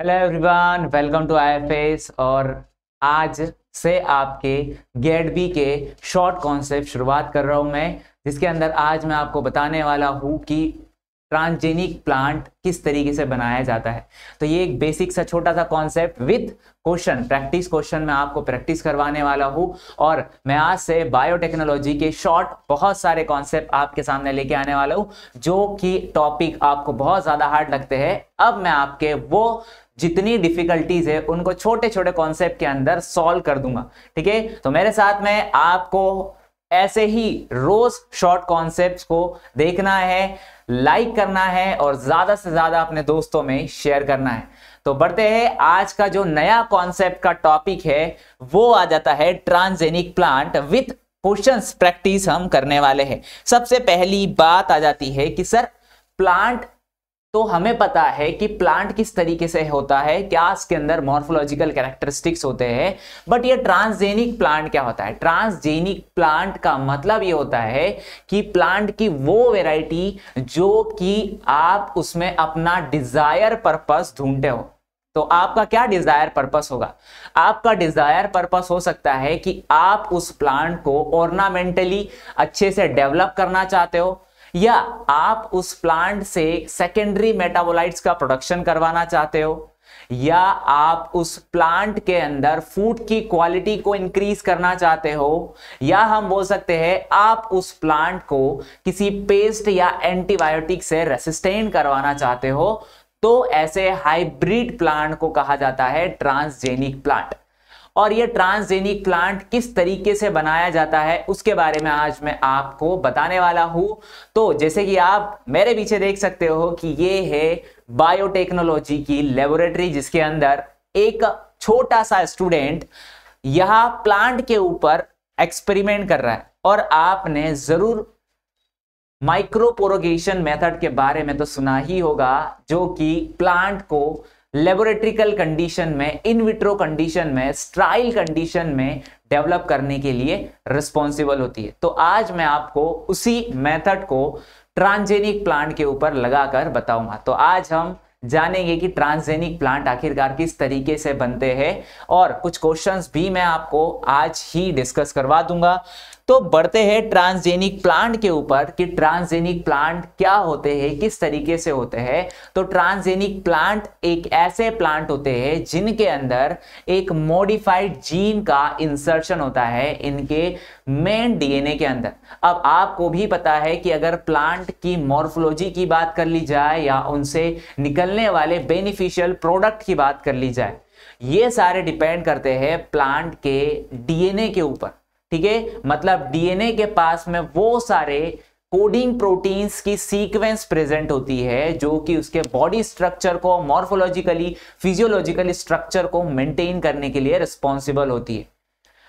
hello everyone welcome to IFS और आज से आपके गेट बी के शॉर्ट कॉन्सेप्ट शुरुआत कर रहा हूं मैं जिसके अंदर आज मैं आपको बताने वाला हूं कि ट्रांसजेनिक प्लांट किस तरीके से बनाया जाता है तो ये एक बेसिक सा छोटा सा concept with question practice question मैं आपको प्रैक्टिस करवाने वाला हूँ और मैं आज से बायोटेक्नोलॉजी के शॉर्ट बहुत सारे कॉन्सेप्ट आपके सामने लेके आने वाला हूँ जो कि टॉपिक आपको बहुत ज़्यादा हार्ड लगते हैं अब मैं आपके वो जितनी डिफिकल्टीज है उनको छोटे छोटे कॉन्सेप्ट के अंदर सॉल्व कर दूंगा ठीक है तो मेरे साथ में आपको ऐसे ही रोज शॉर्ट कॉन्सेप्ट को देखना है लाइक करना है और ज्यादा से ज्यादा अपने दोस्तों में शेयर करना है तो बढ़ते हैं आज का जो नया कॉन्सेप्ट का टॉपिक है वो आ जाता है transgenic plant with question practice हम करने वाले हैं सबसे पहली बात आ जाती है कि सर प्लांट तो हमें पता है कि प्लांट किस तरीके से होता है क्या इसके अंदर मॉर्फोलॉजिकल कैरेक्टरिस्टिक्स होते हैं बट ये ट्रांसजेनिक प्लांट क्या होता है ट्रांसजेनिक प्लांट का मतलब ये होता है कि प्लांट की वो वेराइटी जो कि आप उसमें अपना डिजायर पर्पस ढूंढते हो तो आपका क्या डिजायर पर्पस होगा आपका डिजायर पर्पस हो सकता है कि आप उस प्लांट को ऑर्नामेंटली अच्छे से डेवलप करना चाहते हो या आप उस प्लांट से सेकेंडरी मेटाबोलाइट्स का प्रोडक्शन करवाना चाहते हो या आप उस प्लांट के अंदर फूड की क्वालिटी को इंक्रीज करना चाहते हो या हम बोल सकते हैं आप उस प्लांट को किसी पेस्ट या एंटीबायोटिक से रेसिस्टेंट करवाना चाहते हो तो ऐसे हाइब्रिड प्लांट को कहा जाता है ट्रांसजेनिक प्लांट और ये ट्रांसजेनिक प्लांट किस तरीके से बनाया जाता है उसके बारे में आज मैं आपको बताने वाला हूं तो जैसे कि आप मेरे पीछे देख सकते हो कि ये है बायोटेक्नोलॉजी की लेबोरेटरी जिसके अंदर एक छोटा सा स्टूडेंट यह प्लांट के ऊपर एक्सपेरिमेंट कर रहा है और आपने जरूर माइक्रोपोरोगेशन मेथड के बारे में तो सुना ही होगा जो कि प्लांट को लेबोरेटरिकल कंडीशन में इन विट्रो कंडीशन में स्ट्राइल कंडीशन में डेवलप करने के लिए रिस्पॉन्सिबल होती है तो आज मैं आपको उसी मेथड को ट्रांसजेनिक प्लांट के ऊपर लगाकर बताऊंगा तो आज हम जानेंगे कि ट्रांसजेनिक प्लांट आखिरकार किस तरीके से बनते हैं और कुछ क्वेश्चंस भी मैं आपको आज ही डिस्कस करवा दूंगा तो बढ़ते हैं ट्रांसजेनिक प्लांट के ऊपर कि ट्रांसजेनिक प्लांट क्या होते हैं किस तरीके से होते हैं तो ट्रांसजेनिक प्लांट एक ऐसे प्लांट होते हैं जिनके अंदर एक मॉडिफाइड जीन का इंसर्शन होता है इनके मेन डीएनए के अंदर अब आपको भी पता है कि अगर प्लांट की मॉर्फोलॉजी की बात कर ली जाए या उनसे निकलने वाले बेनिफिशियल प्रोडक्ट की बात कर ली जाए ये सारे डिपेंड करते हैं प्लांट के डीएनए के ऊपर ठीक है मतलब डीएनए के पास में वो सारे कोडिंग प्रोटीन्स की सीक्वेंस प्रेजेंट होती है जो कि उसके बॉडी स्ट्रक्चर को मॉर्फोलॉजिकली फिजियोलॉजिकली स्ट्रक्चर को मेंटेन करने के लिए रिस्पॉन्सिबल होती है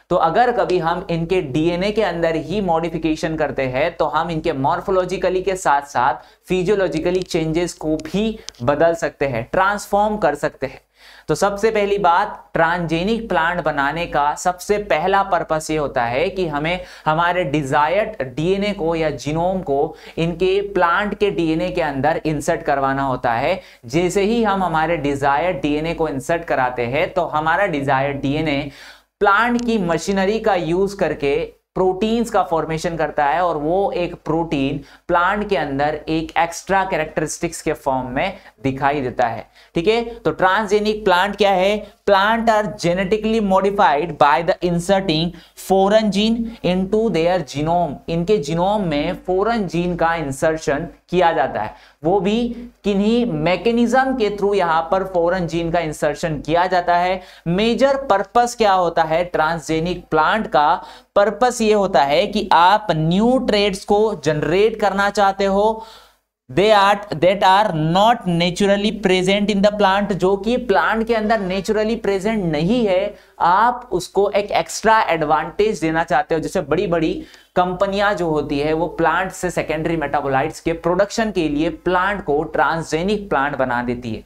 तो अगर कभी हम इनके डीएनए के अंदर ही मॉडिफिकेशन करते हैं तो हम इनके मॉर्फोलॉजिकली के साथ साथ फिजियोलॉजिकली चेंजेस को भी बदल सकते हैं ट्रांसफॉर्म कर सकते हैं तो सबसे पहली बात ट्रांजेनिक प्लांट बनाने का सबसे पहला पर्पस ये होता है कि हमें हमारे डिजायर्ड डीएनए को या जीनोम को इनके प्लांट के डीएनए के अंदर इंसर्ट करवाना होता है जैसे ही हम हमारे डिजायर्ड डीएनए को इंसर्ट कराते हैं तो हमारा डिजायर्ड डीएनए प्लांट की मशीनरी का यूज करके प्रोटीन्स का फॉर्मेशन करता है और वो एक प्रोटीन प्लांट के अंदर एक एक्स्ट्रा कैरेक्टरिस्टिक्स के फॉर्म में दिखाई देता है ठीक है तो ट्रांसजेनिक प्लांट क्या है plant are genetically modified by the inserting foreign gene into their genome इनके genome में foreign gene का insertion किया जाता है वो भी किन्हीं मैकेनिज्म के थ्रू यहाँ पर फोरन जीन का इंसर्शन किया जाता है मेजर पर्पस क्या होता है ट्रांसजेनिक प्लांट का पर्पस ये होता है कि आप न्यू ट्रेड्स को जनरेट करना चाहते हो they are that are not naturally present in the plant जो कि प्लांट के अंदर नेचुरली प्रेजेंट नहीं है आप उसको एक एक्स्ट्रा एडवांटेज देना चाहते हो जैसे बड़ी बड़ी कंपनियां जो होती है वो प्लांट से सेकेंडरी मेटाबोलाइट्स के प्रोडक्शन के लिए प्लांट को ट्रांसजेनिक प्लांट बना देती है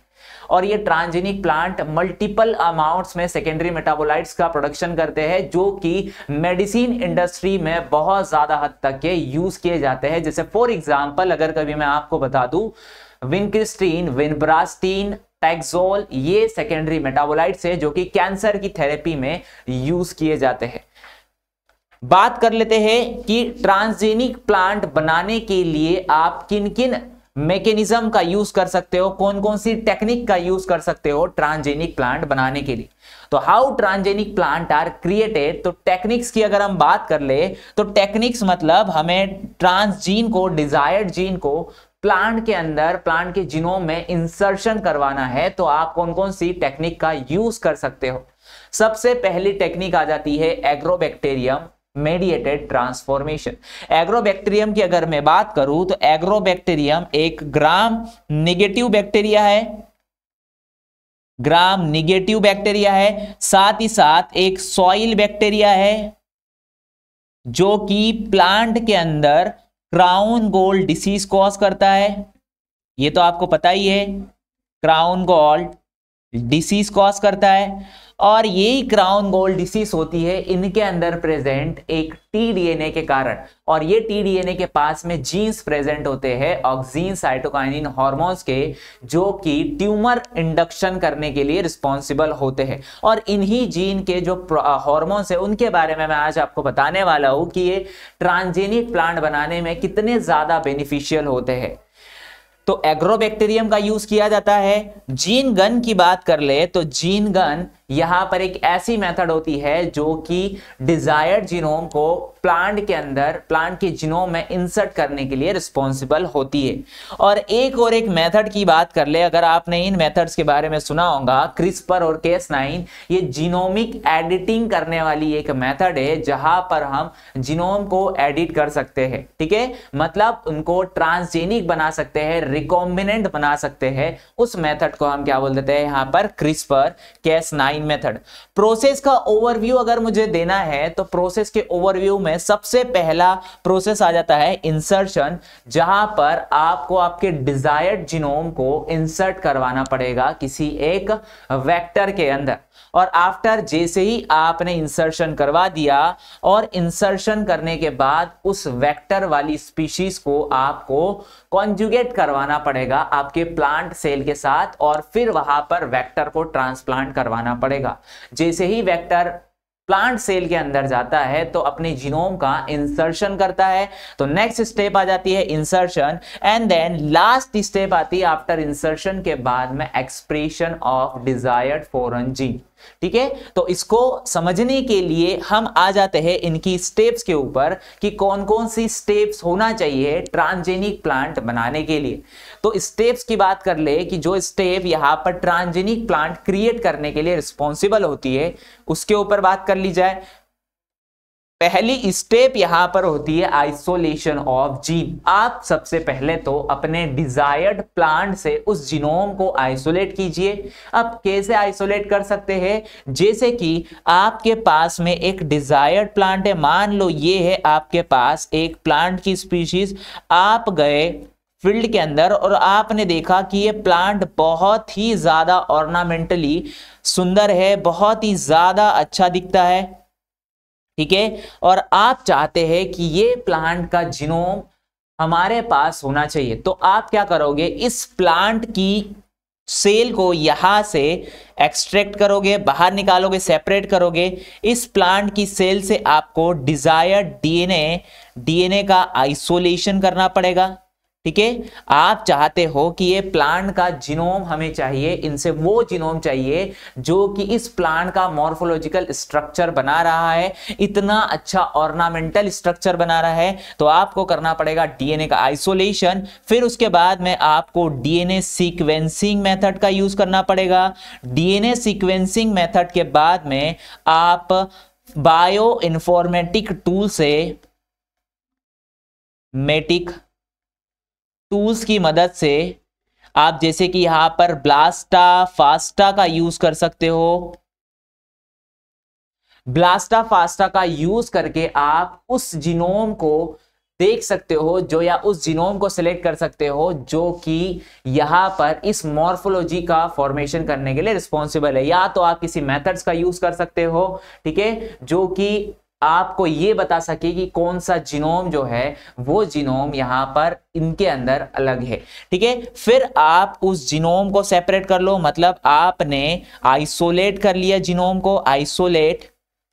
और ये ट्रांजिनिक प्लांट मल्टीपल अमाउंट्स में सेकेंडरी मेटाबोलाइट्स का प्रोडक्शन करते हैं जो कि मेडिसिन इंडस्ट्री में बहुत ज्यादा हद तक के यूज किए जाते हैं जैसे फॉर एग्जाम्पल अगर कभी मैं आपको बता दू विनक्रिस्टीन विनब्रास्टीन टैक्सोल ये सेकेंडरी मेटाबोलाइट्स है जो कि कैंसर की थेरेपी में यूज किए जाते हैं बात कर लेते हैं कि ट्रांसजेनिक प्लांट बनाने के लिए आप किन किन मैकेनिज्म का यूज कर सकते हो कौन कौन सी टेक्निक का यूज कर सकते हो ट्रांसजेनिक प्लांट बनाने के लिए तो how transgenic plant are created तो टेक्निक्स की अगर हम बात कर ले तो टेक्निक्स मतलब हमें ट्रांसजीन को डिजायर्ड जीन को प्लांट के अंदर प्लांट के जीनोम में इंसर्शन करवाना है तो आप कौन कौन सी टेक्निक का यूज कर सकते हो सबसे पहली टेक्निक आ जाती है एग्रोबैक्टेरियम मेडिएटेड ट्रांसफॉर्मेशन एग्रोबैक्टीरियम की अगर मैं बात करूं तो एग्रोबैक्टीरियम एक ग्राम निगेटिव बैक्टीरिया है ग्राम निगेटिव बैक्टीरिया है साथ ही साथ एक सॉइल बैक्टीरिया है जो कि प्लांट के अंदर क्राउन गोल्ड डिसीज कॉज करता है ये तो आपको पता ही है क्राउन गोल्ड डिसीज कॉज करता है और यही क्राउन गोल्ड डिसीज होती है इनके अंदर प्रेजेंट एक टी डीएनए के कारण और ये टी डीएनए के पास में जीन्स प्रेजेंट होते हैं ऑक्सीन साइटोकाइनिन हॉर्मोन्स के जो कि ट्यूमर इंडक्शन करने के लिए रिस्पॉन्सिबल होते हैं और इन्हीं जीन के जो हॉर्मोन्स है उनके बारे में मैं आज आपको बताने वाला हूं कि ये ट्रांसजेनिक प्लांट बनाने में कितने ज्यादा बेनिफिशियल होते हैं तो एग्रोबैक्टीरियम का यूज किया जाता है जीन गन की बात कर ले तो जीन गन यहां पर एक ऐसी मेथड होती है जो कि डिजायर्ड जीनोम को प्लांट के अंदर प्लांट के जीनोम में इंसर्ट करने के लिए रिस्पॉन्सिबल होती है और एक और एक मेथड की बात कर ले अगर आपने इन मेथड्स के बारे में सुना होगा क्रिस्पर और केस नाइन ये जीनोमिक एडिटिंग करने वाली एक मेथड है जहां पर हम जीनोम को एडिट कर सकते हैं ठीक है मतलब उनको ट्रांसजेनिक बना सकते हैं रिकॉम्बिनेंट बना सकते हैं उस मेथड को हम क्या बोल देते हैं यहां पर CRISPR Cas nine design method process का ओवरव्यू अगर मुझे देना है तो प्रोसेस के ओवरव्यू में सबसे पहला प्रोसेस आ जाता है इंसर्शन जहां पर आपको आपके डिजायर्ड जिनोम को इंसर्ट करवाना पड़ेगा किसी एक वेक्टर के अंदर और आफ्टर जैसे ही आपने इंसर्शन करवा दिया और इंसर्शन करने के बाद उस वेक्टर वाली स्पीशीज को आपको कॉन्जुगेट करवाना पड़ेगा आपके प्लांट सेल के साथ और फिर वहां पर वेक्टर को ट्रांसप्लांट करवाना पड़ेगा जैसे ही वेक्टर प्लांट सेल के अंदर जाता है तो अपने जीनोम का इंसर्शन करता है तो नेक्स्ट स्टेप आ जाती है insertion and then last step आती है आफ्टर इंसर्शन के बाद में expression of desired foreign gene ठीक है तो इसको समझने के लिए हम आ जाते हैं इनकी स्टेप्स के ऊपर कि कौन कौन सी स्टेप्स होना चाहिए ट्रांसजेनिक प्लांट बनाने के लिए तो स्टेप्स की बात कर ले कि जो स्टेप यहां पर ट्रांसजेनिक प्लांट क्रिएट करने के लिए रिस्पॉन्सिबल होती है उसके ऊपर बात कर ली जाए पहली स्टेप यहां पर होती है आइसोलेशन ऑफ जीन आप सबसे पहले तो अपने डिजायर्ड प्लांट से उस जीनोम को आइसोलेट कीजिए आप कैसे आइसोलेट कर सकते हैं जैसे कि आपके पास में एक डिजायर्ड प्लांट है मान लो ये है आपके पास एक प्लांट की स्पीशीज आप गए फील्ड के अंदर और आपने देखा कि ये प्लांट बहुत ही ज़्यादा ऑर्नामेंटली सुंदर है बहुत ही ज़्यादा अच्छा दिखता है ठीक है और आप चाहते हैं कि ये प्लांट का जिनोम हमारे पास होना चाहिए तो आप क्या करोगे इस प्लांट की सेल को यहां से एक्सट्रैक्ट करोगे बाहर निकालोगे सेपरेट करोगे इस प्लांट की सेल से आपको डिजायर्ड डीएनए डीएनए का आइसोलेशन करना पड़ेगा ठीक है आप चाहते हो कि ये प्लांट का जिनोम हमें चाहिए इनसे वो जिनोम चाहिए जो कि इस प्लांट का मॉर्फोलॉजिकल स्ट्रक्चर बना रहा है इतना अच्छा ऑर्नामेंटल स्ट्रक्चर बना रहा है तो आपको करना पड़ेगा डीएनए का आइसोलेशन फिर उसके बाद में आपको डीएनए सीक्वेंसिंग मेथड का यूज करना पड़ेगा डीएनए सीक्वेंसिंग मेथड के बाद में आप बायो इन्फॉर्मेटिक टूल से मेटिक टूल्स की मदद से आप जैसे कि यहां पर ब्लास्टा फास्टा का यूज कर सकते हो ब्लास्टा फास्टा का यूज करके आप उस जिनोम को देख सकते हो जो या उस जिनोम को सिलेक्ट कर सकते हो जो कि यहां पर इस मॉर्फोलॉजी का फॉर्मेशन करने के लिए रिस्पॉन्सिबल है या तो आप किसी मेथड्स का यूज कर सकते हो ठीक है जो कि आपको ये बता सके कि कौन सा जीनोम जो है वो जीनोम यहाँ पर इनके अंदर अलग है ठीक है फिर आप उस जीनोम को सेपरेट कर लो मतलब आपने आइसोलेट कर लिया जीनोम को आइसोलेट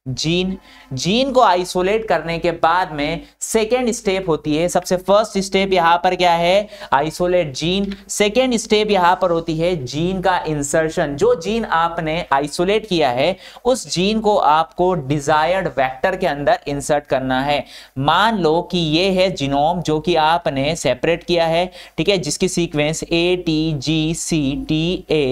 जीन जीन को आइसोलेट करने के बाद में सेकेंड स्टेप होती है सबसे फर्स्ट स्टेप यहाँ पर क्या है आइसोलेट जीन सेकेंड स्टेप यहाँ पर होती है जीन का इंसर्शन जो जीन आपने आइसोलेट किया है उस जीन को आपको डिजायर्ड वेक्टर के अंदर इंसर्ट करना है मान लो कि ये है जीनोम जो कि आपने सेपरेट किया है ठीक है जिसकी sequence A T G C T A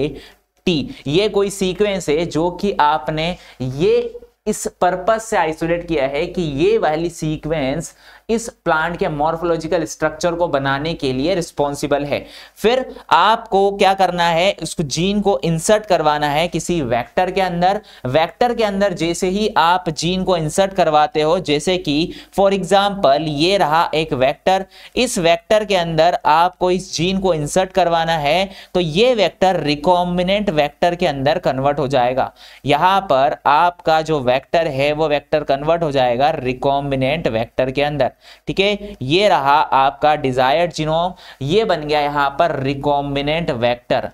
T ये कोई सीक्वेंस है जो कि आपने ये इस पर्पज से आइसोलेट किया है कि ये वाली सीक्वेंस इस प्लांट के मॉर्फोलॉजिकल स्ट्रक्चर को बनाने के लिए रिस्पॉन्सिबल है फिर आपको क्या करना है उसको जीन को इंसर्ट करवाना है किसी वैक्टर के अंदर वैक्टर के अंदर जैसे ही आप जीन को इंसर्ट करवाते हो जैसे कि फॉर एग्जाम्पल ये रहा एक वैक्टर इस वैक्टर के अंदर आपको इस जीन को इंसर्ट करवाना है तो ये वैक्टर रिकॉम्बिनेंट वैक्टर के अंदर कन्वर्ट हो जाएगा यहाँ पर आपका जो वैक्टर है वो वैक्टर कन्वर्ट हो जाएगा रिकॉम्बिनेंट वैक्टर के अंदर ठीक है ये रहा आपका डिजायर्ड जीनोम ये बन गया यहां पर रिकॉम्बिनेंट वेक्टर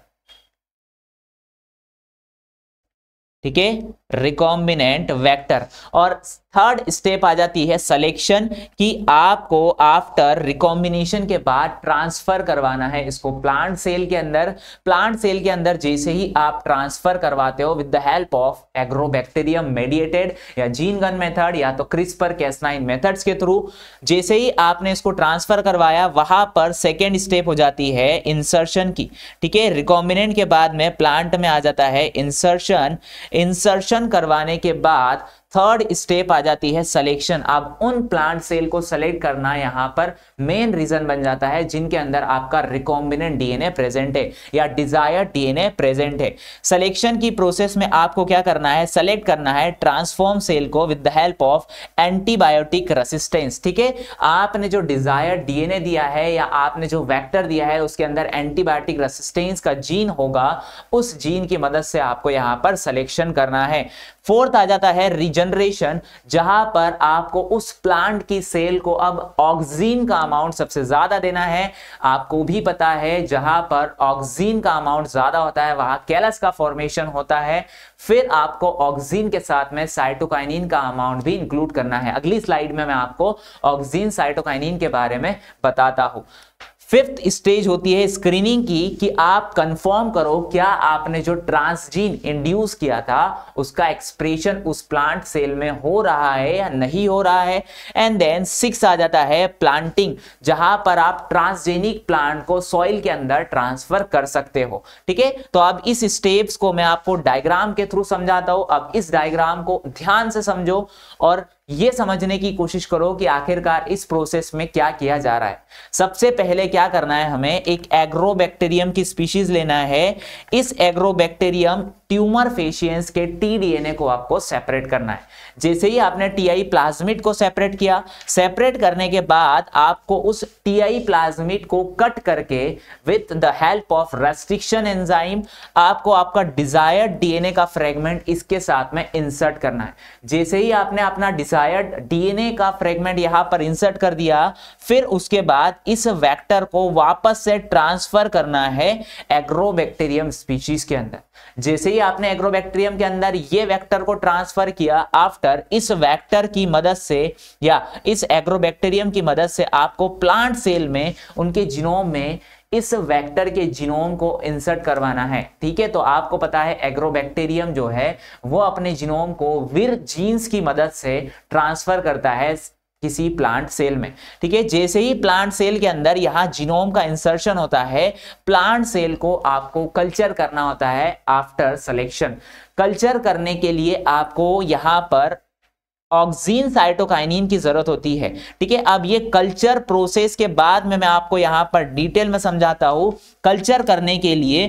ठीक है रिकॉम्बिनेंट वेक्टर और थर्ड स्टेप आ जाती है सिलेक्शन कि आपको आफ्टर रिकॉम्बिनेशन के बाद ट्रांसफर करवाना है इसको प्लांट सेल के अंदर प्लांट सेल के अंदर जैसे ही आप ट्रांसफर करवाते हो with the help of Agrobacterium mediated या जीन गन मेथड या तो क्रिस्पर कैसनाइन मेथड्स के थ्रू जैसे ही आपने इसको ट्रांसफर करवाया वहां पर सेकेंड स्टेप हो जाती है इंसर्शन की ठीक है रिकॉम्बिनेंट के बाद में प्लांट में आ जाता है इंसर्शन इंसर्शन करवाने के बाद थर्ड स्टेप आ जाती है सिलेक्शन अब उन प्लांट सेल को सेलेक्ट करना यहाँ पर मेन रीजन बन जाता है जिनके अंदर आपका रिकॉम्बिनेंट डीएनए प्रेजेंट है या डिजायर डीएनए प्रेजेंट है सिलेक्शन की प्रोसेस में आपको क्या करना है सेलेक्ट करना है ट्रांसफॉर्म सेल को with the help of antibiotic resistance ठीक है आपने जो डिजायर डीएनए दिया है या आपने जो वैक्टर दिया है उसके अंदर एंटीबायोटिक रेसिस्टेंस का जीन होगा उस जीन की मदद से आपको यहां पर सिलेक्शन करना है फोर्थ आ जाता है रिजनरेशन जहां पर आपको उस प्लांट की सेल को अब ऑक्सीजन का अमाउंट सबसे ज्यादा देना है आपको भी पता है जहां पर ऑक्सीजन का अमाउंट ज्यादा होता है वहां कैलस का फॉर्मेशन होता है फिर आपको ऑक्सीजन के साथ में साइटोकाइनिन का अमाउंट भी इंक्लूड करना है अगली स्लाइड में मैं आपको ऑक्सीजन साइटोकाइनिन के बारे में बताता हूं फिफ्थ स्टेज होती है स्क्रीनिंग की कि आप कंफर्म करो क्या आपने जो ट्रांसजीन इंड्यूस किया था उसका एक्सप्रेशन उस प्लांट सेल में हो रहा है या नहीं हो रहा है एंड देन सिक्स आ जाता है प्लांटिंग जहां पर आप ट्रांसजेनिक प्लांट को सॉइल के अंदर ट्रांसफर कर सकते हो ठीक है तो अब इस स्टेप्स को मैं आपको डायग्राम के थ्रू समझाता हूं अब इस डायग्राम को ध्यान से समझो और ये समझने की कोशिश करो कि आखिरकार इस प्रोसेस में क्या किया जा रहा है सबसे पहले क्या करना है हमें एक एग्रोबैक्टेरियम की स्पीशीज लेना है इस एग्रोबैक्टेरियम ट्यूमर फेशियंस के टीडीएनए को आपको सेपरेट करना है जैसे ही आपने टीआई प्लाज्मिड को सेपरेट किया सेपरेट करने के बाद आपको उस टीआई प्लाज्मिड को कट करके with the help of restriction enzyme आपको आपका डिजायर्ड डीएनए का फ्रेगमेंट इसके साथ में इंसर्ट करना है जैसे ही आपने अपना डिजायर्ड डीएनए का फ्रेगमेंट यहां पर इंसर्ट कर दिया फिर उसके बाद इस वेक्टर को वापस से ट्रांसफर करना है एग्रोबैक्टीरियम स्पीशीज के अंदर जैसे ही आपने एग्रोबैक्टीरियम के अंदर ये वेक्टर को ट्रांसफर किया आफ्टर इस वेक्टर की मदद से या इस एग्रोबैक्टीरियम की मदद से आपको प्लांट सेल में उनके जिनोम में इस वेक्टर के जीनोम को इंसर्ट करवाना है ठीक है तो आपको पता है एग्रोबैक्टीरियम जो है वो अपने जीनोम को विर जीन्स की मदद से ट्रांसफर करता है किसी प्लांट सेल में ठीक है जैसे ही प्लांट सेल के अंदर यहां जीनोम का इंसर्शन होता है प्लांट सेल को आपको कल्चर करना होता है आफ्टर सिलेक्शन कल्चर करने के लिए आपको यहां पर ऑक्सीन साइटोकाइनिन की जरूरत होती है ठीक है अब ये कल्चर प्रोसेस के बाद में मैं आपको यहां पर डिटेल में समझाता हूं कल्चर करने के लिए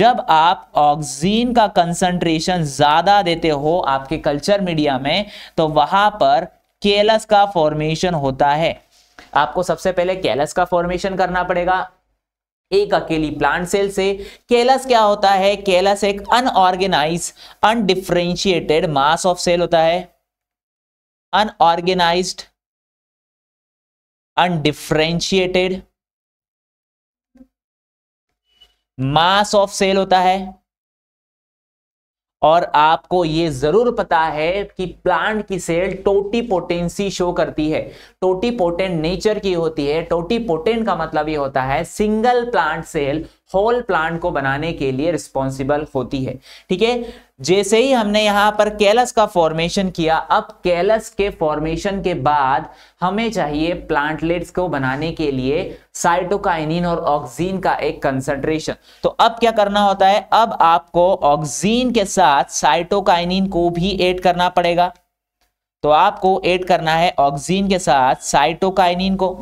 जब आप ऑक्सीन का कंसंट्रेशन ज्यादा देते हो आपके कल्चर मीडिया में तो वहां पर केलस का फॉर्मेशन होता है आपको सबसे पहले केलस का फॉर्मेशन करना पड़ेगा एक अकेली प्लांट सेल से केलस क्या होता है केलस एक unorganised undifferentiated mass of cell होता है unorganised undifferentiated mass of cell होता है और आपको ये जरूर पता है कि प्लांट की सेल टोटी पोटेंसी शो करती है टोटी पोटेंट नेचर की होती है टोटी पोटेंट का मतलब ये होता है single plant cell whole plant को बनाने के लिए रिस्पॉन्सिबल होती है ठीक है जैसे ही हमने यहां पर कैलस का फॉर्मेशन किया अब कैलस के फॉर्मेशन के बाद हमें चाहिए प्लांटलेट्स को बनाने के लिए साइटोकाइनिन और ऑक्सीन का एक कंसंट्रेशन तो अब क्या करना होता है अब आपको ऑक्सीन के साथ साइटोकाइनिन को भी एड करना पड़ेगा तो आपको एड करना है ऑक्सीन के साथ साइटोकाइनिन को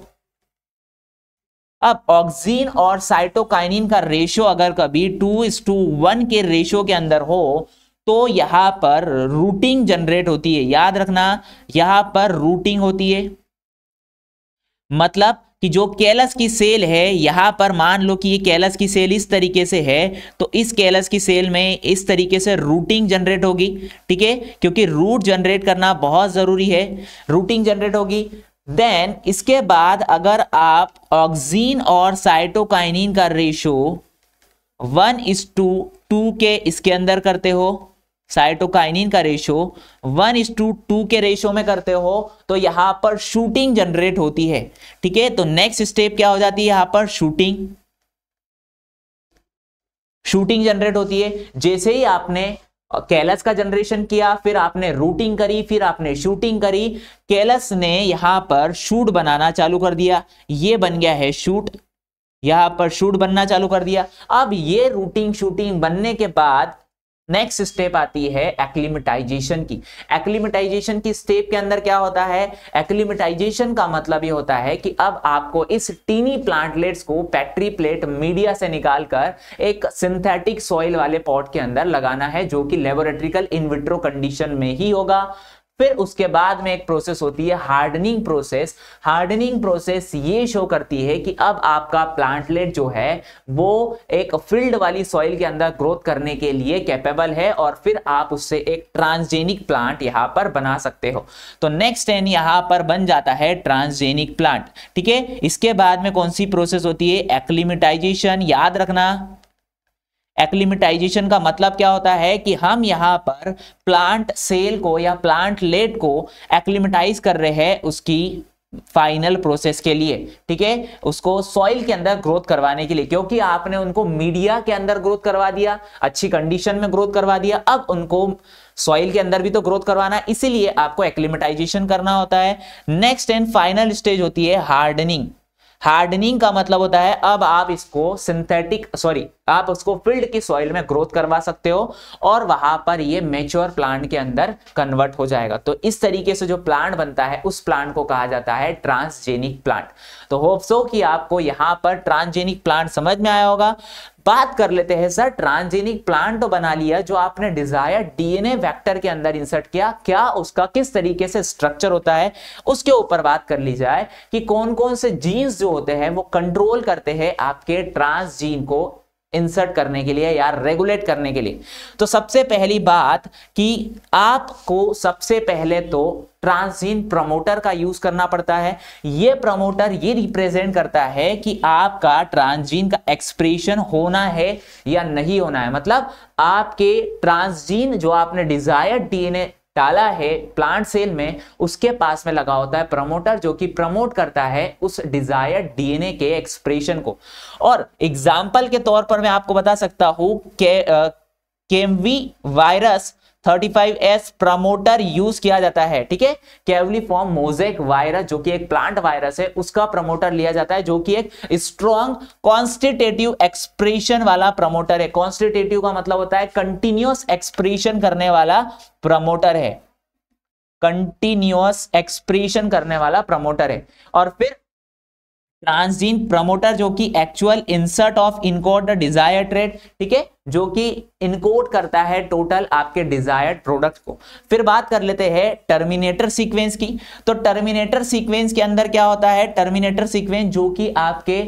अब ऑक्सीन और साइटोकाइनिन का रेशियो अगर कभी टू इस टू वन के रेशियो के अंदर हो तो यहां पर रूटिंग जनरेट होती है याद रखना यहां पर रूटिंग होती है मतलब कि जो कैलस की सेल है यहां पर मान लो कि ये कैलस की सेल इस तरीके से है तो इस कैलस की सेल में इस तरीके से रूटिंग जनरेट होगी ठीक है क्योंकि रूट जनरेट करना बहुत ज़रूरी है रूटिंग जनरेट होगी देन इसके बाद अगर आप ऑक्सीन और साइटोकाइनिन का ratio one is to two के इसके अंदर करते हो साइटोकाइनिन का ratio one is to two के रेशो में करते हो तो यहां पर शूटिंग जनरेट होती है ठीक है तो नेक्स्ट स्टेप क्या हो जाती है यहां पर शूटिंग शूटिंग जनरेट होती है जैसे ही आपने कैलस का जनरेशन किया फिर आपने रूटिंग करी फिर आपने शूटिंग करी कैलस ने यहां पर शूट बनाना चालू कर दिया ये बन गया है शूट यहां पर शूट बनना चालू कर दिया अब ये रूटिंग शूटिंग बनने के बाद नेक्स्ट स्टेप आती है एक्लिमेटाइजेशन की एक्लिमेटाइजेशन की स्टेप के अंदर क्या होता है एक्लिमेटाइजेशन का मतलब ये होता है कि अब आपको इस टीनी प्लांटलेट्स को पैट्री प्लेट मीडिया से निकालकर एक सिंथेटिक सॉइल वाले पॉट के अंदर लगाना है जो कि लेबोरेटरिकल इनविट्रो कंडीशन में ही होगा फिर उसके बाद में एक प्रोसेस होती है हार्डनिंग प्रोसेस हार्डनिंग प्रोसेस ये शो करती है कि अब आपका प्लांटलेट जो है वो एक फील्ड वाली सॉइल के अंदर ग्रोथ करने के लिए कैपेबल है और फिर आप उससे एक ट्रांसजेनिक प्लांट यहाँ पर बना सकते हो तो नेक्स्ट एन यहाँ पर बन जाता है ट्रांसजेनिक प्लांट ठीक है इसके बाद में कौन सी प्रोसेस होती है एक्लिमिटाइजेशन याद रखना एक्लिमेटाइजेशन का मतलब क्या होता है कि हम यहाँ पर प्लांट सेल को या प्लांट लेट को एक्लिमिटाइज कर रहे हैं उसकी फाइनल प्रोसेस के लिए ठीक है उसको सॉइल के अंदर ग्रोथ करवाने के लिए क्योंकि आपने उनको मीडिया के अंदर ग्रोथ करवा दिया अच्छी कंडीशन में ग्रोथ करवा दिया अब उनको सॉइल के अंदर भी तो ग्रोथ करवाना इसीलिए आपको एक्लिमेटाइजेशन करना होता है नेक्स्ट एंड फाइनल स्टेज होती है हार्डनिंग हार्डनिंग का मतलब होता है अब आप इसको सिंथेटिक सॉरी आप उसको फील्ड की सॉइल में ग्रोथ करवा सकते हो और वहां पर ये मेच्योर प्लांट के अंदर कन्वर्ट हो जाएगा तो इस तरीके से जो प्लांट बनता है उस प्लांट को कहा जाता है ट्रांसजेनिक प्लांट तो होप सो कि आपको यहां पर ट्रांसजेनिक प्लांट समझ में आया होगा बात कर लेते हैं सर ट्रांसजेनिक प्लांट तो बना लिया जो आपने डिजायर डीएनए वेक्टर के अंदर इंसर्ट किया क्या उसका किस तरीके से स्ट्रक्चर होता है उसके ऊपर बात कर ली जाए कि कौन कौन से जीन्स जो होते हैं वो कंट्रोल करते हैं आपके ट्रांसजीन को इंसर्ट करने के लिए या रेगुलेट करने के लिए तो सबसे पहली बात कि आपको सबसे पहले तो ट्रांसजीन प्रमोटर का यूज करना पड़ता है ये प्रमोटर ये रिप्रेजेंट करता है कि आपका ट्रांसजीन का एक्सप्रेशन होना है या नहीं होना है मतलब आपके ट्रांसजीन जो आपने डिजायर डीएनए डाला है प्लांट सेल में उसके पास में लगा होता है प्रमोटर जो कि प्रमोट करता है उस डिजायर डीएनए के एक्सप्रेशन को और एग्जाम्पल के तौर पर मैं आपको बता सकता हूं के, केमवी वायरस 35S प्रमोटर यूज किया जाता है ठीक है फॉर्म मोजेक वायरस जो कि एक प्लांट वायरस है उसका प्रमोटर लिया जाता है जो कि एक स्ट्रॉन्ग कॉन्स्टिटेटिव एक्सप्रेशन वाला प्रमोटर है कॉन्स्टिटेटिव का मतलब होता है कंटिन्यूस एक्सप्रेशन करने वाला प्रमोटर है कंटिन्यूस एक्सप्रेशन करने वाला प्रमोटर है और फिर ट्रांसजीन प्रमोटर जो कि actual insert of encode desire trait ठीक है जो कि इनकोड करता है टोटल आपके डिजायर्ड प्रोडक्ट को फिर बात कर लेते हैं टर्मिनेटर सीक्वेंस की तो टर्मिनेटर सीक्वेंस के अंदर क्या होता है टर्मिनेटर सीक्वेंस जो कि आपके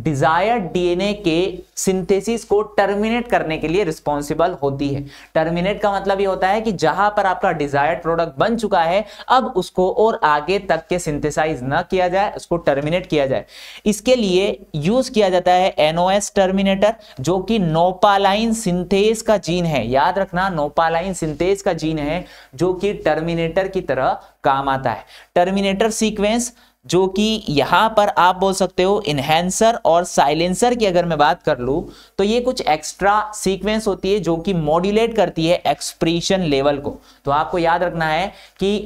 डिजायर्ड डीएनए के सिंथेसिस को टर्मिनेट करने के लिए रिस्पॉन्सिबल होती है टर्मिनेट का मतलब ये होता है कि जहां पर आपका डिजायर्ड प्रोडक्ट बन चुका है अब उसको और आगे तक के सिंथेसाइज ना किया जाए उसको टर्मिनेट किया जाए इसके लिए यूज किया जाता है एनओएस टर्मिनेटर जो कि नोपालाइन सिंथेस का जीन है याद रखना नोपालाइन सिंथेस का जीन है जो कि टर्मिनेटर की तरह काम आता है टर्मिनेटर सीक्वेंस जो कि यहां पर आप बोल सकते हो इनहेंसर और साइलेंसर की अगर मैं बात कर लू तो ये कुछ एक्स्ट्रा सीक्वेंस होती है जो कि मॉड्यूलेट करती है एक्सप्रेशन लेवल को तो आपको याद रखना है कि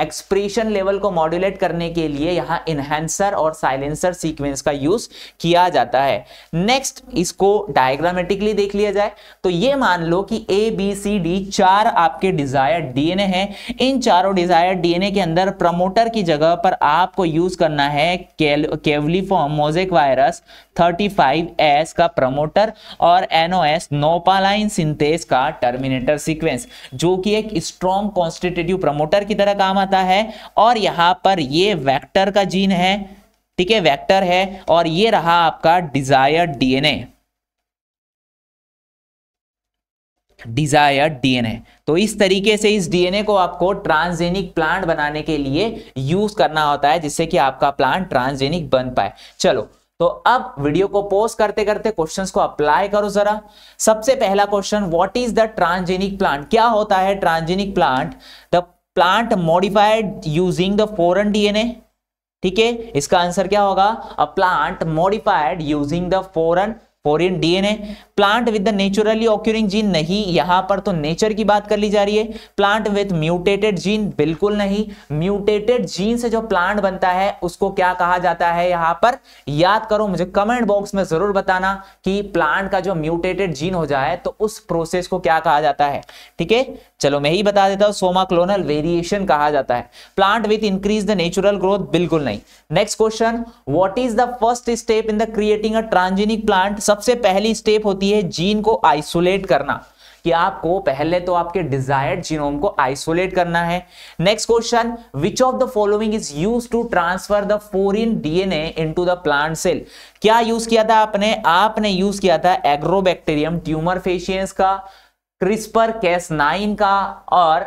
एक्सप्रेशन लेवल को मॉड्यूलेट करने के लिए यहाँ इनहेंसर और साइलेंसर सीक्वेंस का यूज किया जाता है नेक्स्ट इसको डायग्रामेटिकली देख लिया जाए तो ये मान लो कि ए बी सी डी चार आपके डिजायर डीएनए हैं इन चारों डिजायर डीएनए के अंदर प्रमोटर की जगह पर आपको यूज करना है cauliflower mosaic virus 35S S का प्रमोटर और NOS नोपालाइन सिंथेस का टर्मिनेटर सीक्वेंस जो कि एक स्ट्रॉन्ग कॉन्स्टिट्यूटिव प्रमोटर की तरह काम आता है और यहाँ पर ये वेक्टर का जीन है ठीक है वेक्टर है और ये रहा आपका डिजायर डीएनए डिजायर डीएनए तो इस तरीके से इस डीएनए को आपको ट्रांसजेनिक प्लांट बनाने के लिए यूज करना होता है जिससे कि आपका प्लांट ट्रांसजेनिक बन पाए चलो तो अब वीडियो को पोस्ट करते करते क्वेश्चंस को अप्लाई करो जरा सबसे पहला question what is the transgenic plant क्या होता है transgenic plant the plant modified using the foreign DNA ठीक है इसका आंसर क्या होगा a plant modified using the foreign foreign DNA plant with the naturally occurring gene नहीं यहां पर तो नेचर की बात कर ली जा रही है प्लांट विद म्यूटेटेड जीन बिल्कुल नहीं म्यूटेटेड जीन से जो प्लांट बनता है उसको क्या कहा जाता है यहां पर याद करो मुझे कमेंट बॉक्स में जरूर बताना कि प्लांट का जो म्यूटेटेड जीन हो जाए तो उस प्रोसेस को क्या कहा जाता है ठीक है चलो मैं ही बता देता हूं सोमा क्लोनल वेरिएशन कहा जाता है plant with increase the natural growth बिल्कुल नहीं next question what is the first step in the creating a transgenic plant सबसे पहली स्टेप होती है जीन को आइसोलेट करना कि आपको पहले तो आपके डिजायर्ड जीनोम को आइसोलेट करना है next question which of the following is use to transfer the foreign DNA into the plant cell क्या यूज किया था आपने आपने यूज किया था एग्रोबैक्टीरियम ट्यूमर फेशियंस का क्रिस्पर कैस नाइन का और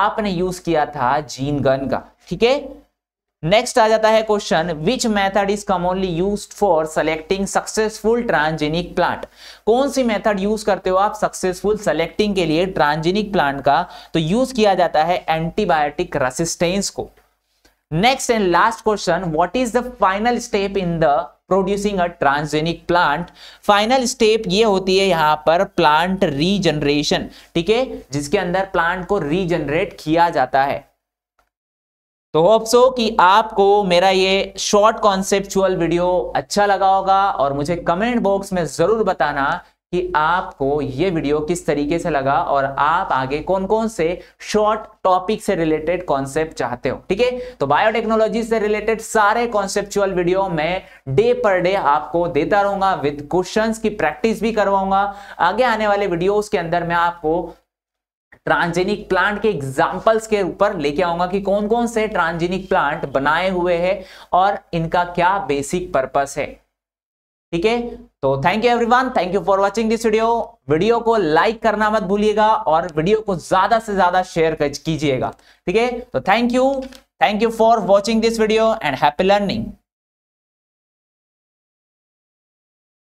आपने यूज किया था जीन गन का ठीक है नेक्स्ट आ जाता है question which method is commonly use for selecting successful transgenic plant कौन सी मेथड यूज करते हो आप सक्सेसफुल सेलेक्टिंग के लिए ट्रांजेनिक प्लांट का तो यूज किया जाता है एंटीबायोटिक रेसिस्टेंस को next and last question what is the final step in the producing a transgenic plant final step ये होती है यहाँ पर प्लांट रीजनरेशन ठीक है जिसके अंदर प्लांट को रीजनरेट किया जाता है तो होप सो कि आपको मेरा ये शॉर्ट कॉन्सेप्चुअल वीडियो अच्छा लगा होगा और मुझे कमेंट बॉक्स में ज़रूर बताना कि आपको ये वीडियो किस तरीके से लगा और आप आगे कौन कौन से शॉर्ट टॉपिक से रिलेटेड कॉन्सेप्ट चाहते हो ठीक है तो बायोटेक्नोलॉजी से रिलेटेड सारे कॉन्सेप्चुअल वीडियो मैं डे पर डे आपको देता रहूंगा विद क्वेश्चंस की प्रैक्टिस भी करवाऊंगा आगे आने वाले वीडियोस के अंदर मैं आपको ट्रांजेनिक प्लांट के एग्जाम्पल्स के ऊपर लेके आऊंगा कि कौन कौन से ट्रांजेनिक प्लांट बनाए हुए हैं और इनका क्या बेसिक पर्पस है ठीक है तो thank you everyone thank you for watching this video video को लाइक करना मत भूलिएगा और वीडियो को ज्यादा से ज्यादा शेयर कीजिएगा ठीक है तो thank you thank you for watching this video and happy learning